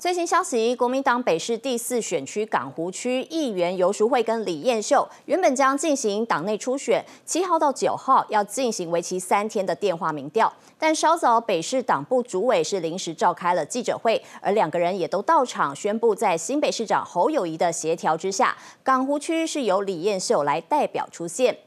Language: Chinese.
最新消息，国民党北市第四选区港湖区议员游淑慧跟李燕秀原本将进行党内初选，七号到九号要进行为期三天的电话民调。但稍早北市党部主委是临时召开了记者会，而两个人也都到场宣布，在新北市长侯友谊的协调之下，港湖区是由李燕秀来代表出现。